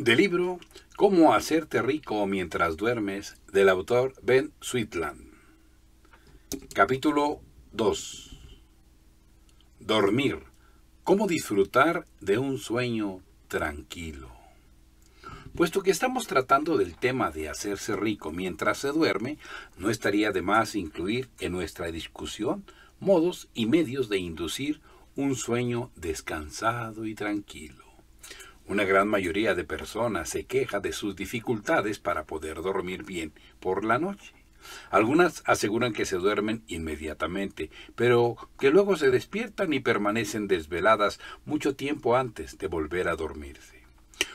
Del libro Cómo hacerte rico mientras duermes del autor Ben Sweetland. Capítulo 2. Dormir. Cómo disfrutar de un sueño tranquilo. Puesto que estamos tratando del tema de hacerse rico mientras se duerme, no estaría de más incluir en nuestra discusión modos y medios de inducir un sueño descansado y tranquilo. Una gran mayoría de personas se queja de sus dificultades para poder dormir bien por la noche. Algunas aseguran que se duermen inmediatamente, pero que luego se despiertan y permanecen desveladas mucho tiempo antes de volver a dormirse.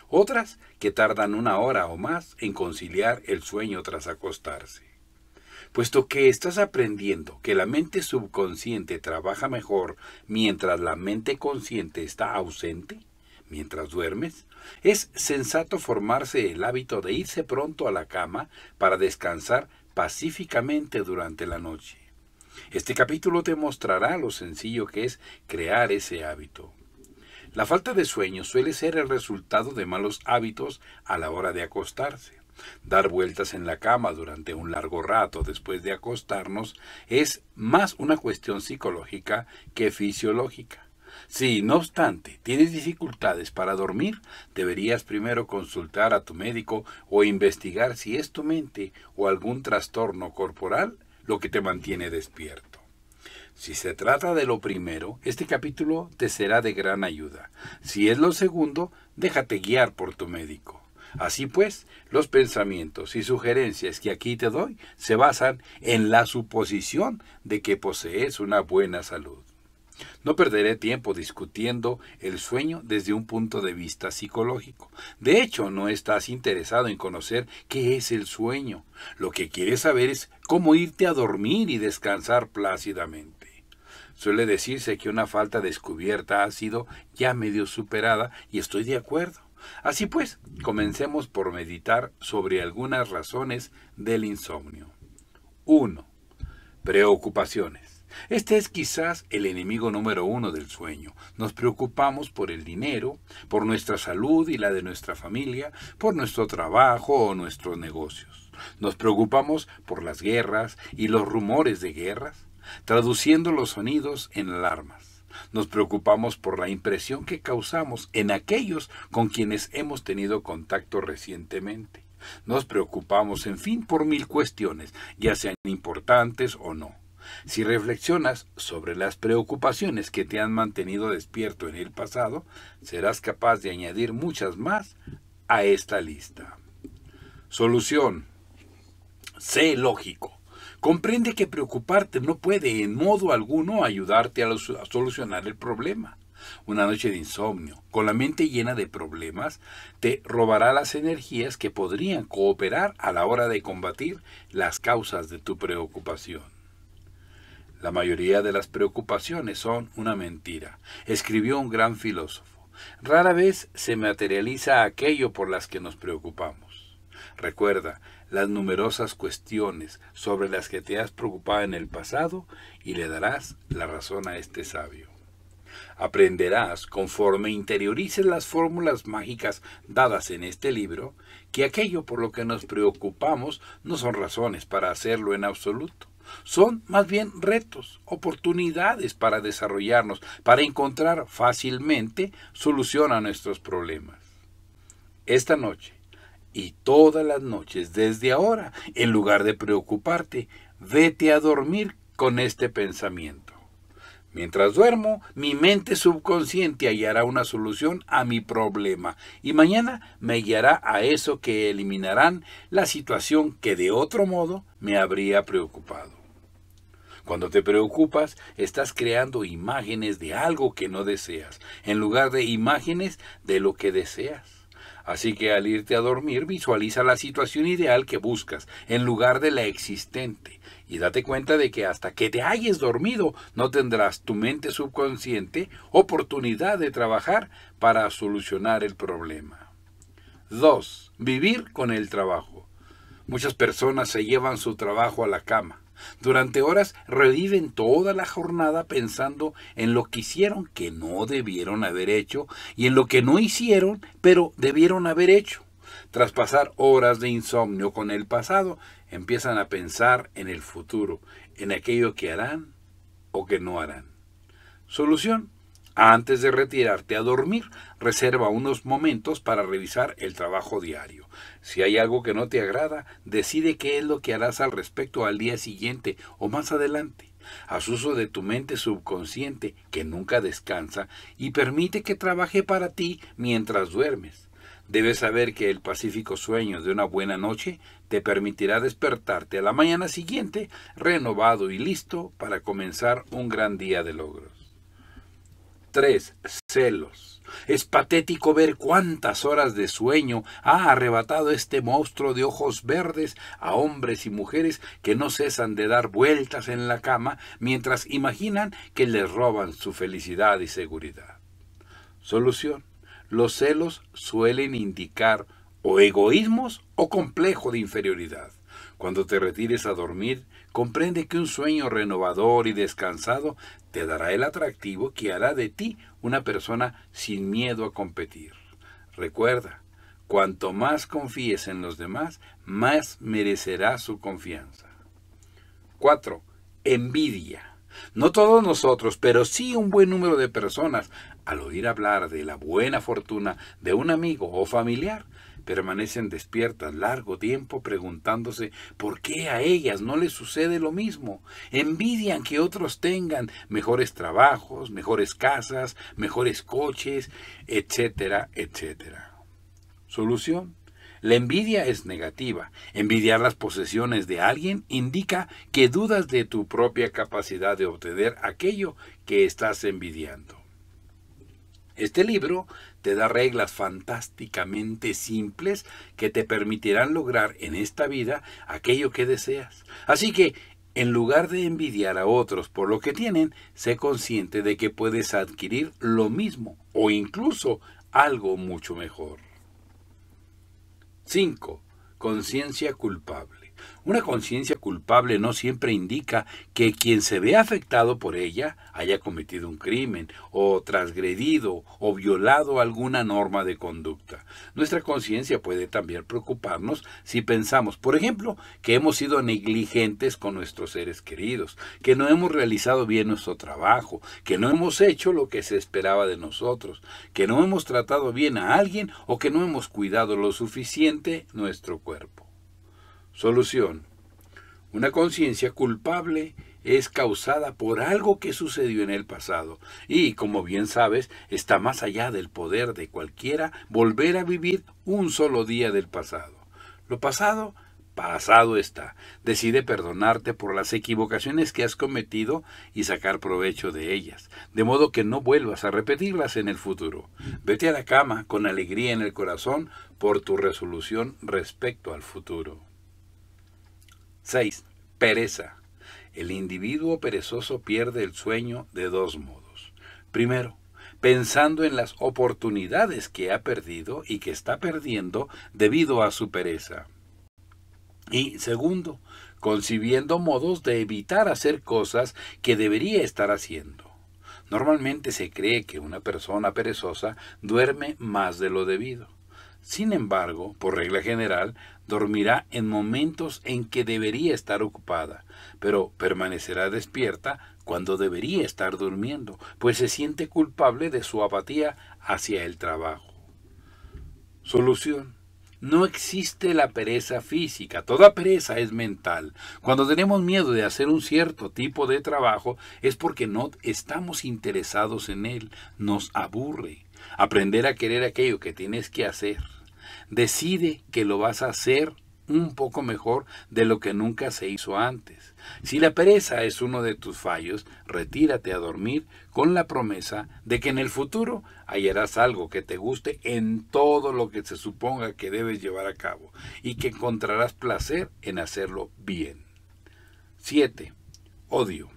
Otras que tardan una hora o más en conciliar el sueño tras acostarse. Puesto que estás aprendiendo que la mente subconsciente trabaja mejor mientras la mente consciente está ausente, mientras duermes? Es sensato formarse el hábito de irse pronto a la cama para descansar pacíficamente durante la noche. Este capítulo te mostrará lo sencillo que es crear ese hábito. La falta de sueño suele ser el resultado de malos hábitos a la hora de acostarse. Dar vueltas en la cama durante un largo rato después de acostarnos es más una cuestión psicológica que fisiológica. Si, no obstante, tienes dificultades para dormir, deberías primero consultar a tu médico o investigar si es tu mente o algún trastorno corporal lo que te mantiene despierto. Si se trata de lo primero, este capítulo te será de gran ayuda. Si es lo segundo, déjate guiar por tu médico. Así pues, los pensamientos y sugerencias que aquí te doy se basan en la suposición de que posees una buena salud. No perderé tiempo discutiendo el sueño desde un punto de vista psicológico. De hecho, no estás interesado en conocer qué es el sueño. Lo que quieres saber es cómo irte a dormir y descansar plácidamente. Suele decirse que una falta descubierta ha sido ya medio superada y estoy de acuerdo. Así pues, comencemos por meditar sobre algunas razones del insomnio. 1. Preocupaciones. Este es quizás el enemigo número uno del sueño. Nos preocupamos por el dinero, por nuestra salud y la de nuestra familia, por nuestro trabajo o nuestros negocios. Nos preocupamos por las guerras y los rumores de guerras, traduciendo los sonidos en alarmas. Nos preocupamos por la impresión que causamos en aquellos con quienes hemos tenido contacto recientemente. Nos preocupamos, en fin, por mil cuestiones, ya sean importantes o no. Si reflexionas sobre las preocupaciones que te han mantenido despierto en el pasado, serás capaz de añadir muchas más a esta lista. Solución. Sé lógico. Comprende que preocuparte no puede en modo alguno ayudarte a, solucionar el problema una noche de insomnio, con la mente llena de problemas, te robará las energías que podrían cooperar a la hora de combatir las causas de tu preocupación. La mayoría de las preocupaciones son una mentira, escribió un gran filósofo. Rara vez se materializa aquello por las que nos preocupamos. Recuerda las numerosas cuestiones sobre las que te has preocupado en el pasado y le darás la razón a este sabio. Aprenderás, conforme interiorices las fórmulas mágicas dadas en este libro, que aquello por lo que nos preocupamos no son razones para hacerlo en absoluto son más bien retos, oportunidades para desarrollarnos, para encontrar fácilmente solución a nuestros problemas. Esta noche y todas las noches desde ahora, en lugar de preocuparte, vete a dormir con este pensamiento. Mientras duermo, mi mente subconsciente hallará una solución a mi problema y mañana me guiará a eso que eliminarán la situación que de otro modo me habría preocupado. Cuando te preocupas, estás creando imágenes de algo que no deseas, en lugar de imágenes de lo que deseas. Así que al irte a dormir visualiza la situación ideal que buscas en lugar de la existente y date cuenta de que hasta que te hayas dormido no tendrás tu mente subconsciente oportunidad de trabajar para solucionar el problema. 2. Vivir con el trabajo. Muchas personas se llevan su trabajo a la cama. Durante horas reviven toda la jornada pensando en lo que hicieron que no debieron haber hecho y en lo que no hicieron pero debieron haber hecho. Tras pasar horas de insomnio con el pasado, empiezan a pensar en el futuro, en aquello que harán o que no harán. Solución, antes de retirarte a dormir, reserva unos momentos para revisar el trabajo diario. Si hay algo que no te agrada, decide qué es lo que harás al respecto al día siguiente o más adelante. Haz uso de tu mente subconsciente, que nunca descansa, y permite que trabaje para ti mientras duermes. Debes saber que el pacífico sueño de una buena noche te permitirá despertarte a la mañana siguiente renovado y listo para comenzar un gran día de logros. 3. Celos. Es patético ver cuántas horas de sueño ha arrebatado este monstruo de ojos verdes a hombres y mujeres que no cesan de dar vueltas en la cama mientras imaginan que les roban su felicidad y seguridad. Solución. Los celos suelen indicar o egoísmos o complejo de inferioridad. Cuando te retires a dormir, comprende que un sueño renovador y descansado te dará el atractivo que hará de ti una persona sin miedo a competir. Recuerda, cuanto más confíes en los demás, más merecerás su confianza. 4. Envidia. No todos nosotros, pero sí un buen número de personas, al oír hablar de la buena fortuna de un amigo o familiar, permanecen despiertas largo tiempo preguntándose por qué a ellas no les sucede lo mismo. Envidian que otros tengan mejores trabajos, mejores casas, mejores coches, etcétera, etcétera. Solución. La envidia es negativa. Envidiar las posesiones de alguien indica que dudas de tu propia capacidad de obtener aquello que estás envidiando. Este libro te da reglas fantásticamente simples que te permitirán lograr en esta vida aquello que deseas. Así que, en lugar de envidiar a otros por lo que tienen, sé consciente de que puedes adquirir lo mismo o incluso algo mucho mejor. 5. Conciencia culpable. Una conciencia culpable no siempre indica que quien se ve afectado por ella haya cometido un crimen o transgredido o violado alguna norma de conducta. Nuestra conciencia puede también preocuparnos si pensamos, por ejemplo, que hemos sido negligentes con nuestros seres queridos, que no hemos realizado bien nuestro trabajo, que no hemos hecho lo que se esperaba de nosotros, que no hemos tratado bien a alguien o que no hemos cuidado lo suficiente nuestro cuerpo. Solución. Una conciencia culpable es causada por algo que sucedió en el pasado y, como bien sabes, está más allá del poder de cualquiera volver a vivir un solo día del pasado. Lo pasado, pasado está. Decide perdonarte por las equivocaciones que has cometido y sacar provecho de ellas, de modo que no vuelvas a repetirlas en el futuro. Vete a la cama con alegría en el corazón por tu resolución respecto al futuro. 6. Pereza. El individuo perezoso pierde el sueño de dos modos. Primero, pensando en las oportunidades que ha perdido y que está perdiendo debido a su pereza. Y segundo, concibiendo modos de evitar hacer cosas que debería estar haciendo. Normalmente se cree que una persona perezosa duerme más de lo debido. Sin embargo, por regla general, dormirá en momentos en que debería estar ocupada, pero permanecerá despierta cuando debería estar durmiendo, pues se siente culpable de su apatía hacia el trabajo. Solución. No existe la pereza física, toda pereza es mental. Cuando tenemos miedo de hacer un cierto tipo de trabajo es porque no estamos interesados en él, nos aburre. Aprender a querer aquello que tienes que hacer Decide que lo vas a hacer un poco mejor de lo que nunca se hizo antes. Si la pereza es uno de tus fallos, retírate a dormir con la promesa de que en el futuro hallarás algo que te guste en todo lo que se suponga que debes llevar a cabo y que encontrarás placer en hacerlo bien. 7. Odio.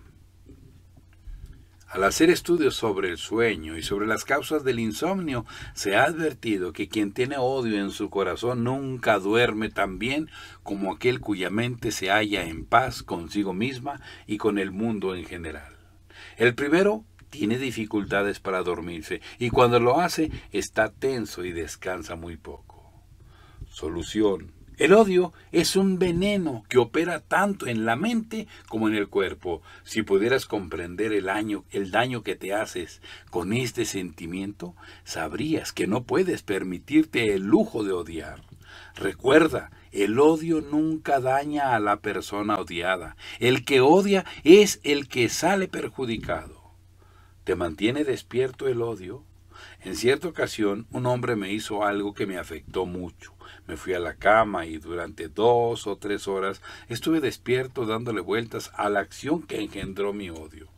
Al hacer estudios sobre el sueño y sobre las causas del insomnio, se ha advertido que quien tiene odio en su corazón nunca duerme tan bien como aquel cuya mente se halla en paz consigo misma y con el mundo en general. El primero tiene dificultades para dormirse y cuando lo hace está tenso y descansa muy poco. Solución el odio es un veneno que opera tanto en la mente como en el cuerpo. Si pudieras comprender el, el daño que te haces con este sentimiento, sabrías que no puedes permitirte el lujo de odiar. Recuerda, el odio nunca daña a la persona odiada. El que odia es el que sale perjudicado. ¿Te mantiene despierto el odio? En cierta ocasión un hombre me hizo algo que me afectó mucho. Me fui a la cama y durante dos o tres horas estuve despierto dándole vueltas a la acción que engendró mi odio.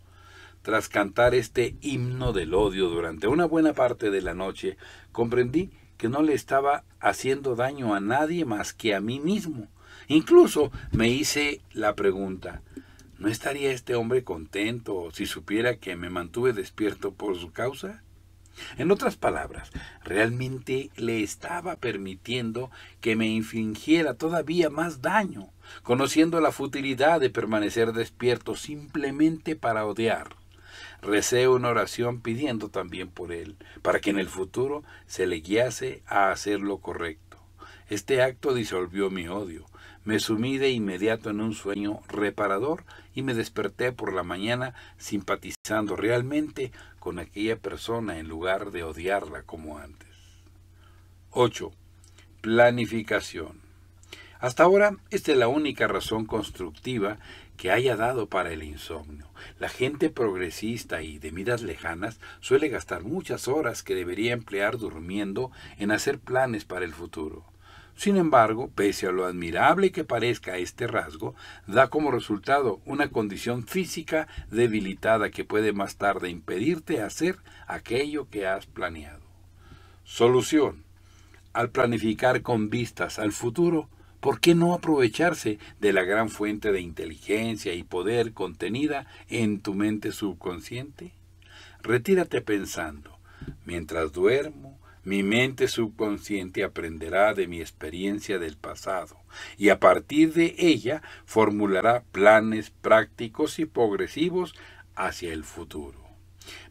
Tras cantar este himno del odio durante una buena parte de la noche, comprendí que no le estaba haciendo daño a nadie más que a mí mismo. Incluso me hice la pregunta, ¿no estaría este hombre contento si supiera que me mantuve despierto por su causa? En otras palabras, realmente le estaba permitiendo que me infligiera todavía más daño, conociendo la futilidad de permanecer despierto simplemente para odiar. Recé una oración pidiendo también por él, para que en el futuro se le guiase a hacer lo correcto. Este acto disolvió mi odio, me sumí de inmediato en un sueño reparador y me desperté por la mañana simpatizando realmente con aquella persona en lugar de odiarla como antes. 8. Planificación. Hasta ahora, esta es la única razón constructiva que haya dado para el insomnio. La gente progresista y de miras lejanas suele gastar muchas horas que debería emplear durmiendo en hacer planes para el futuro. Sin embargo, pese a lo admirable que parezca este rasgo, da como resultado una condición física debilitada que puede más tarde impedirte hacer aquello que has planeado. Solución. Al planificar con vistas al futuro, ¿por qué no aprovecharse de la gran fuente de inteligencia y poder contenida en tu mente subconsciente? Retírate pensando, mientras duermo, mi mente subconsciente aprenderá de mi experiencia del pasado y a partir de ella formulará planes prácticos y progresivos hacia el futuro.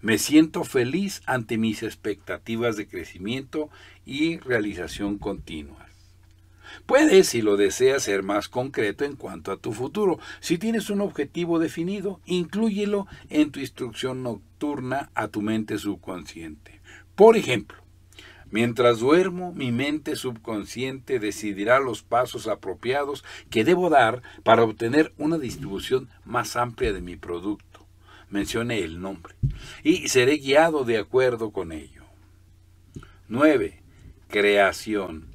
Me siento feliz ante mis expectativas de crecimiento y realización continua. Puedes, si lo deseas, ser más concreto en cuanto a tu futuro. Si tienes un objetivo definido, inclúyelo en tu instrucción nocturna a tu mente subconsciente. Por ejemplo, Mientras duermo, mi mente subconsciente decidirá los pasos apropiados que debo dar para obtener una distribución más amplia de mi producto. Mencioné el nombre. Y seré guiado de acuerdo con ello. 9. Creación.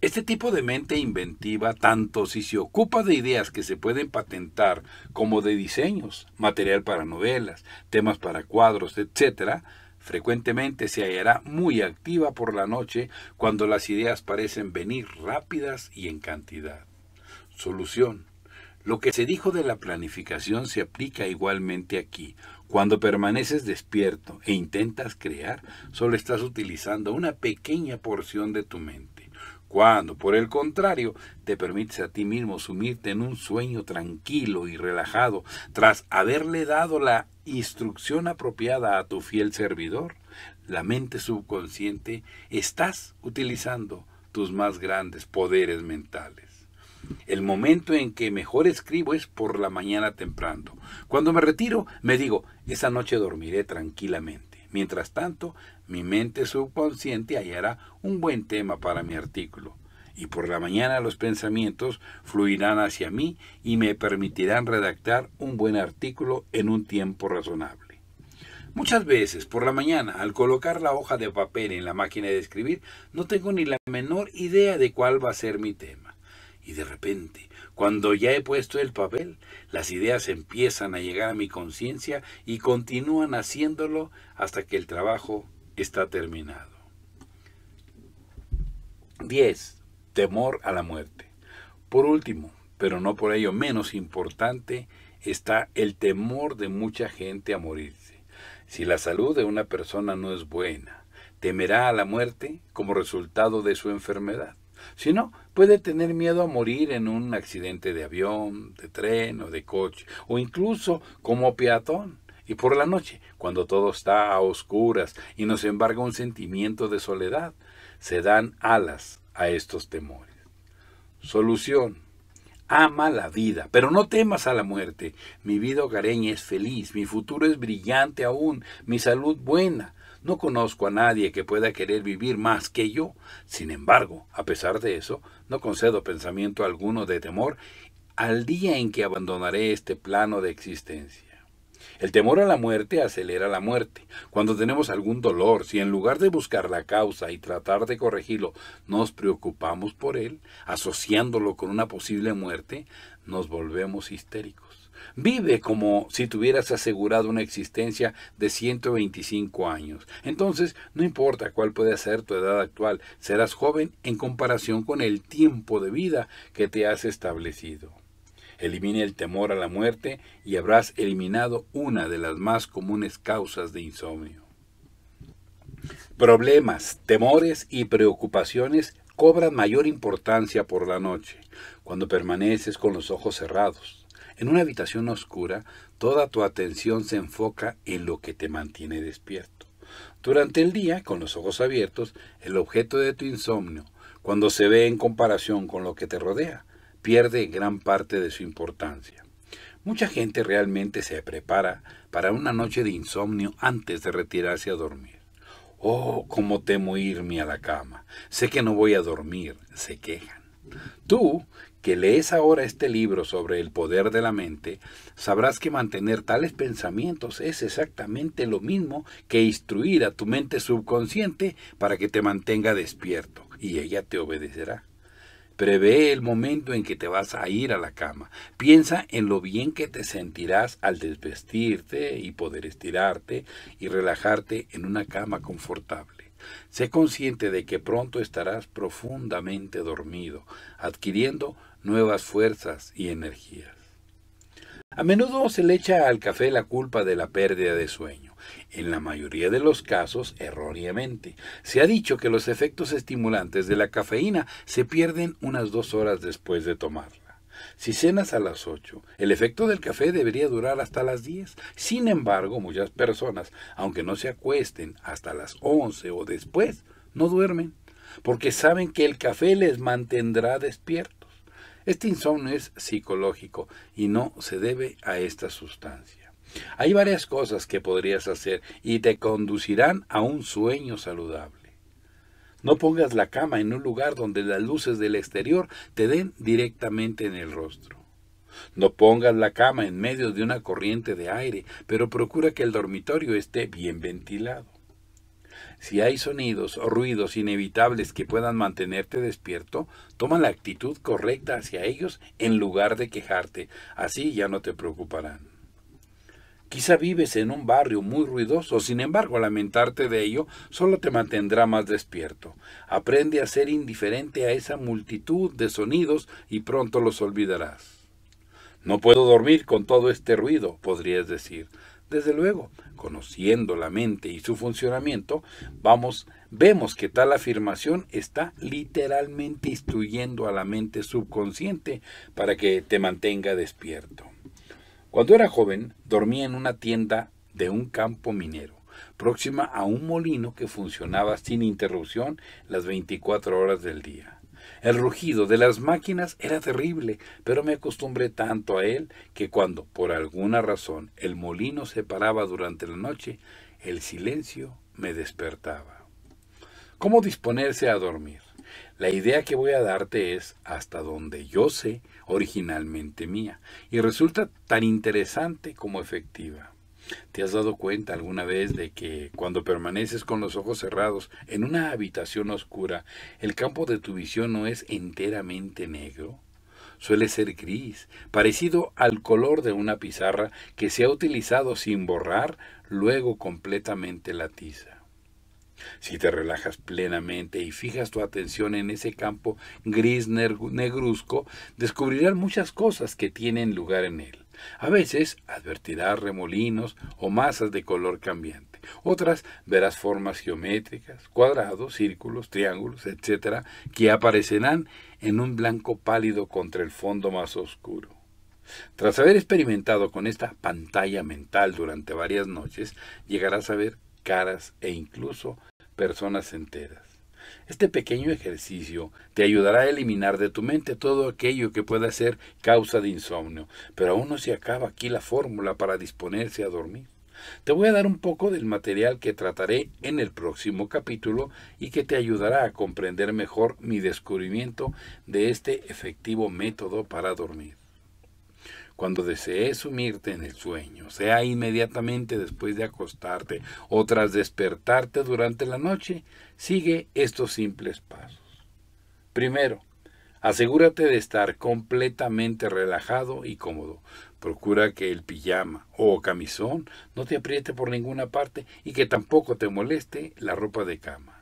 Este tipo de mente inventiva, tanto si se ocupa de ideas que se pueden patentar como de diseños, material para novelas, temas para cuadros, etc., Frecuentemente se hallará muy activa por la noche cuando las ideas parecen venir rápidas y en cantidad. Solución. Lo que se dijo de la planificación se aplica igualmente aquí. Cuando permaneces despierto e intentas crear, solo estás utilizando una pequeña porción de tu mente. Cuando, por el contrario, te permites a ti mismo sumirte en un sueño tranquilo y relajado tras haberle dado la instrucción apropiada a tu fiel servidor, la mente subconsciente, estás utilizando tus más grandes poderes mentales. El momento en que mejor escribo es por la mañana temprano. Cuando me retiro, me digo, esa noche dormiré tranquilamente. Mientras tanto, mi mente subconsciente hallará un buen tema para mi artículo, y por la mañana los pensamientos fluirán hacia mí y me permitirán redactar un buen artículo en un tiempo razonable. Muchas veces, por la mañana, al colocar la hoja de papel en la máquina de escribir, no tengo ni la menor idea de cuál va a ser mi tema. Y de repente, cuando ya he puesto el papel, las ideas empiezan a llegar a mi conciencia y continúan haciéndolo hasta que el trabajo está terminado. 10. Temor a la muerte. Por último, pero no por ello menos importante, está el temor de mucha gente a morirse. Si la salud de una persona no es buena, temerá a la muerte como resultado de su enfermedad. Si no, puede tener miedo a morir en un accidente de avión, de tren o de coche, o incluso como peatón. Y por la noche, cuando todo está a oscuras y nos embarga un sentimiento de soledad, se dan alas a estos temores. Solución. Ama la vida, pero no temas a la muerte. Mi vida hogareña es feliz, mi futuro es brillante aún, mi salud buena, no conozco a nadie que pueda querer vivir más que yo. Sin embargo, a pesar de eso, no concedo pensamiento alguno de temor al día en que abandonaré este plano de existencia. El temor a la muerte acelera la muerte. Cuando tenemos algún dolor, si en lugar de buscar la causa y tratar de corregirlo, nos preocupamos por él, asociándolo con una posible muerte, nos volvemos histéricos. Vive como si tuvieras asegurado una existencia de 125 años. Entonces, no importa cuál pueda ser tu edad actual, serás joven en comparación con el tiempo de vida que te has establecido. Elimine el temor a la muerte y habrás eliminado una de las más comunes causas de insomnio. Problemas, temores y preocupaciones cobran mayor importancia por la noche, cuando permaneces con los ojos cerrados. En una habitación oscura, toda tu atención se enfoca en lo que te mantiene despierto. Durante el día, con los ojos abiertos, el objeto de tu insomnio, cuando se ve en comparación con lo que te rodea, pierde gran parte de su importancia. Mucha gente realmente se prepara para una noche de insomnio antes de retirarse a dormir. Oh, cómo temo irme a la cama. Sé que no voy a dormir, se quejan. Tú, que lees ahora este libro sobre el poder de la mente, sabrás que mantener tales pensamientos es exactamente lo mismo que instruir a tu mente subconsciente para que te mantenga despierto, y ella te obedecerá. Prevé el momento en que te vas a ir a la cama. Piensa en lo bien que te sentirás al desvestirte y poder estirarte y relajarte en una cama confortable. Sé consciente de que pronto estarás profundamente dormido, adquiriendo nuevas fuerzas y energías. A menudo se le echa al café la culpa de la pérdida de sueño, en la mayoría de los casos erróneamente. Se ha dicho que los efectos estimulantes de la cafeína se pierden unas dos horas después de tomarla. Si cenas a las 8, el efecto del café debería durar hasta las 10. Sin embargo, muchas personas, aunque no se acuesten hasta las 11 o después, no duermen, porque saben que el café les mantendrá despiertos. Este insomnio es psicológico y no se debe a esta sustancia. Hay varias cosas que podrías hacer y te conducirán a un sueño saludable. No pongas la cama en un lugar donde las luces del exterior te den directamente en el rostro. No pongas la cama en medio de una corriente de aire, pero procura que el dormitorio esté bien ventilado. Si hay sonidos o ruidos inevitables que puedan mantenerte despierto, toma la actitud correcta hacia ellos en lugar de quejarte. Así ya no te preocuparán. Quizá vives en un barrio muy ruidoso, sin embargo lamentarte de ello solo te mantendrá más despierto. Aprende a ser indiferente a esa multitud de sonidos y pronto los olvidarás. No puedo dormir con todo este ruido, podrías decir. Desde luego, conociendo la mente y su funcionamiento, vamos, vemos que tal afirmación está literalmente instruyendo a la mente subconsciente para que te mantenga despierto. Cuando era joven, dormía en una tienda de un campo minero, próxima a un molino que funcionaba sin interrupción las 24 horas del día. El rugido de las máquinas era terrible, pero me acostumbré tanto a él que cuando, por alguna razón, el molino se paraba durante la noche, el silencio me despertaba. ¿Cómo disponerse a dormir? La idea que voy a darte es, hasta donde yo sé, originalmente mía, y resulta tan interesante como efectiva. ¿Te has dado cuenta alguna vez de que cuando permaneces con los ojos cerrados en una habitación oscura, el campo de tu visión no es enteramente negro? Suele ser gris, parecido al color de una pizarra que se ha utilizado sin borrar luego completamente la tiza. Si te relajas plenamente y fijas tu atención en ese campo gris negruzco, descubrirás muchas cosas que tienen lugar en él. A veces advertirás remolinos o masas de color cambiante. Otras verás formas geométricas, cuadrados, círculos, triángulos, etc., que aparecerán en un blanco pálido contra el fondo más oscuro. Tras haber experimentado con esta pantalla mental durante varias noches, llegarás a ver caras e incluso personas enteras. Este pequeño ejercicio te ayudará a eliminar de tu mente todo aquello que pueda ser causa de insomnio, pero aún no se acaba aquí la fórmula para disponerse a dormir. Te voy a dar un poco del material que trataré en el próximo capítulo y que te ayudará a comprender mejor mi descubrimiento de este efectivo método para dormir cuando desees sumirte en el sueño, sea inmediatamente después de acostarte o tras despertarte durante la noche, sigue estos simples pasos. Primero, asegúrate de estar completamente relajado y cómodo. Procura que el pijama o camisón no te apriete por ninguna parte y que tampoco te moleste la ropa de cama.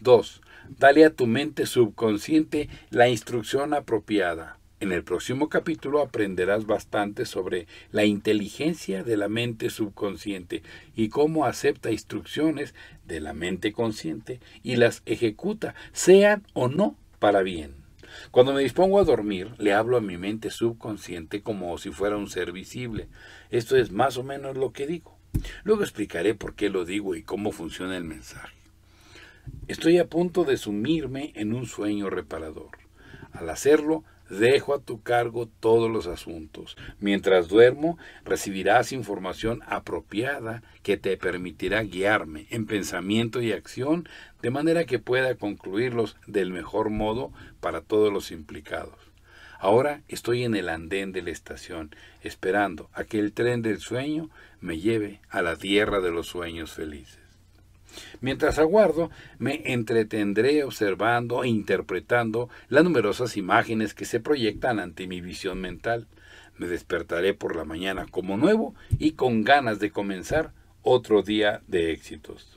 2. Dale a tu mente subconsciente la instrucción apropiada en el próximo capítulo aprenderás bastante sobre la inteligencia de la mente subconsciente y cómo acepta instrucciones de la mente consciente y las ejecuta, sean o no para bien. Cuando me dispongo a dormir, le hablo a mi mente subconsciente como si fuera un ser visible. Esto es más o menos lo que digo. Luego explicaré por qué lo digo y cómo funciona el mensaje. Estoy a punto de sumirme en un sueño reparador. Al hacerlo, Dejo a tu cargo todos los asuntos. Mientras duermo, recibirás información apropiada que te permitirá guiarme en pensamiento y acción de manera que pueda concluirlos del mejor modo para todos los implicados. Ahora estoy en el andén de la estación, esperando a que el tren del sueño me lleve a la tierra de los sueños felices. Mientras aguardo, me entretendré observando e interpretando las numerosas imágenes que se proyectan ante mi visión mental. Me despertaré por la mañana como nuevo y con ganas de comenzar otro día de éxitos.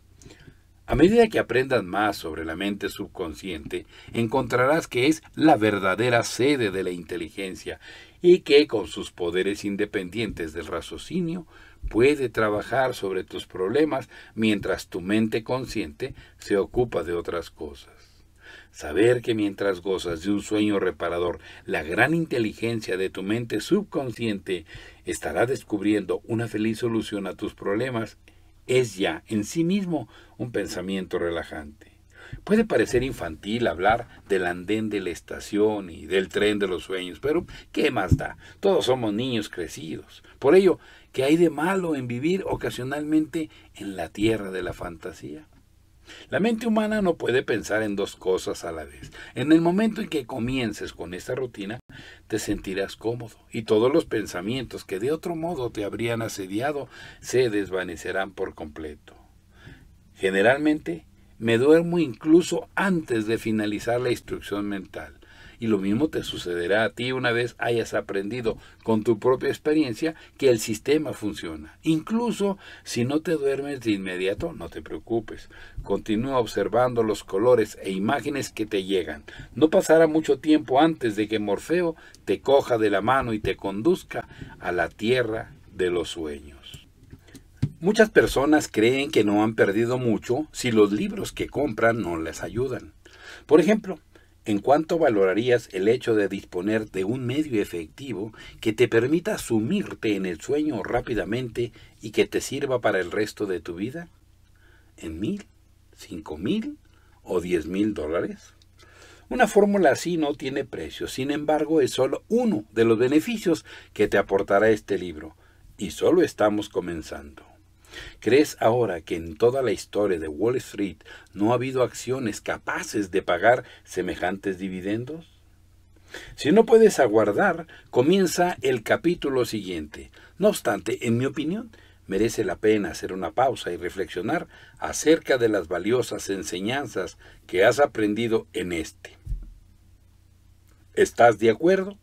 A medida que aprendas más sobre la mente subconsciente, encontrarás que es la verdadera sede de la inteligencia y que con sus poderes independientes del raciocinio puede trabajar sobre tus problemas mientras tu mente consciente se ocupa de otras cosas. Saber que mientras gozas de un sueño reparador, la gran inteligencia de tu mente subconsciente estará descubriendo una feliz solución a tus problemas es ya en sí mismo un pensamiento relajante. Puede parecer infantil hablar del andén de la estación y del tren de los sueños, pero ¿qué más da? Todos somos niños crecidos. Por ello, ¿qué hay de malo en vivir ocasionalmente en la tierra de la fantasía? La mente humana no puede pensar en dos cosas a la vez. En el momento en que comiences con esta rutina, te sentirás cómodo y todos los pensamientos que de otro modo te habrían asediado se desvanecerán por completo. Generalmente, me duermo incluso antes de finalizar la instrucción mental. Y lo mismo te sucederá a ti una vez hayas aprendido con tu propia experiencia que el sistema funciona. Incluso si no te duermes de inmediato, no te preocupes. Continúa observando los colores e imágenes que te llegan. No pasará mucho tiempo antes de que Morfeo te coja de la mano y te conduzca a la tierra de los sueños. Muchas personas creen que no han perdido mucho si los libros que compran no les ayudan. Por ejemplo, ¿En cuánto valorarías el hecho de disponer de un medio efectivo que te permita sumirte en el sueño rápidamente y que te sirva para el resto de tu vida? ¿En mil, cinco mil o diez mil dólares? Una fórmula así no tiene precio, sin embargo es solo uno de los beneficios que te aportará este libro, y solo estamos comenzando. ¿Crees ahora que en toda la historia de Wall Street no ha habido acciones capaces de pagar semejantes dividendos? Si no puedes aguardar, comienza el capítulo siguiente. No obstante, en mi opinión, merece la pena hacer una pausa y reflexionar acerca de las valiosas enseñanzas que has aprendido en este. ¿Estás de acuerdo?